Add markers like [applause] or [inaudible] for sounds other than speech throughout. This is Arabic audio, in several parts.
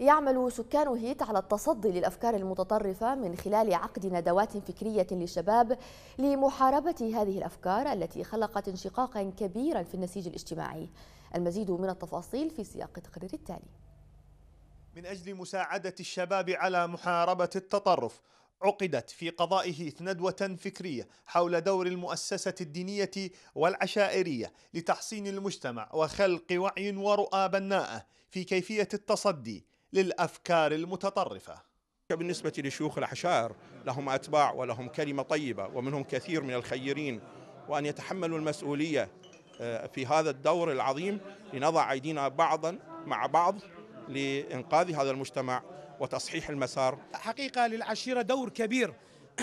يعمل سكان هيت على التصدي للأفكار المتطرفة من خلال عقد ندوات فكرية للشباب لمحاربة هذه الأفكار التي خلقت انشقاقا كبيرا في النسيج الاجتماعي المزيد من التفاصيل في سياق التقرير التالي من أجل مساعدة الشباب على محاربة التطرف عقدت في قضاء هيث ندوة فكرية حول دور المؤسسة الدينية والعشائرية لتحصين المجتمع وخلق وعي ورؤى بناءة في كيفية التصدي للأفكار المتطرفة بالنسبة لشيوخ الأحشار لهم أتباع ولهم كلمة طيبة ومنهم كثير من الخيرين وأن يتحملوا المسؤولية آه، في هذا الدور العظيم لنضع أيدينا بعضا مع بعض لإنقاذ هذا المجتمع وتصحيح المسار حقيقة للعشيرة دور كبير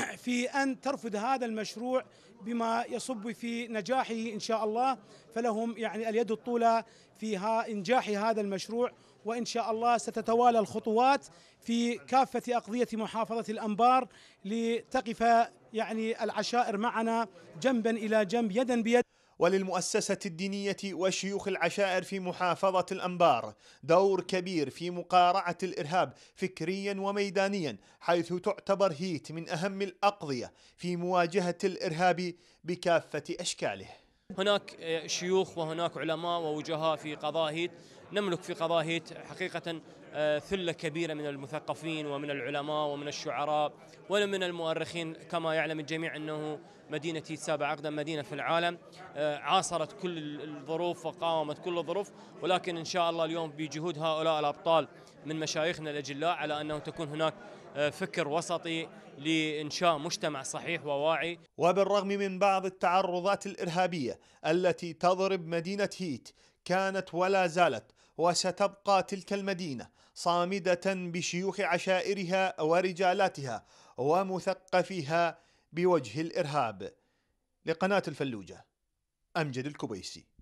[clears throat] في أن ترفض هذا المشروع بما يصب في نجاحه إن شاء الله فلهم يعني اليد الطولى في إنجاح هذا المشروع وإن شاء الله ستتوالى الخطوات في كافة أقضية محافظة الأنبار لتقف يعني العشائر معنا جنبا إلى جنب يدا بيد وللمؤسسة الدينية وشيوخ العشائر في محافظة الأنبار دور كبير في مقارعة الإرهاب فكريا وميدانيا حيث تعتبر هيت من أهم الأقضية في مواجهة الإرهاب بكافة أشكاله هناك آه، شيوخ وهناك علماء ووجهاء في قضاهيت نملك في قضاهيت حقيقة آه، ثلة كبيرة من المثقفين ومن العلماء ومن الشعراء ومن المؤرخين كما يعلم الجميع أنه مدينة سابع أقدم مدينة في العالم آه، عاصرت كل الظروف وقاومت كل الظروف ولكن إن شاء الله اليوم بجهود هؤلاء الأبطال من مشايخنا الأجلاء على أنه تكون هناك آه، فكر وسطي لإنشاء مجتمع صحيح وواعي وبالرغم من بعض التعرضات الإرهابية التي تضرب مدينة هيت كانت ولا زالت وستبقى تلك المدينة صامدة بشيوخ عشائرها ورجالاتها ومثقفيها بوجه الإرهاب لقناة الفلوجة أمجد الكبيسي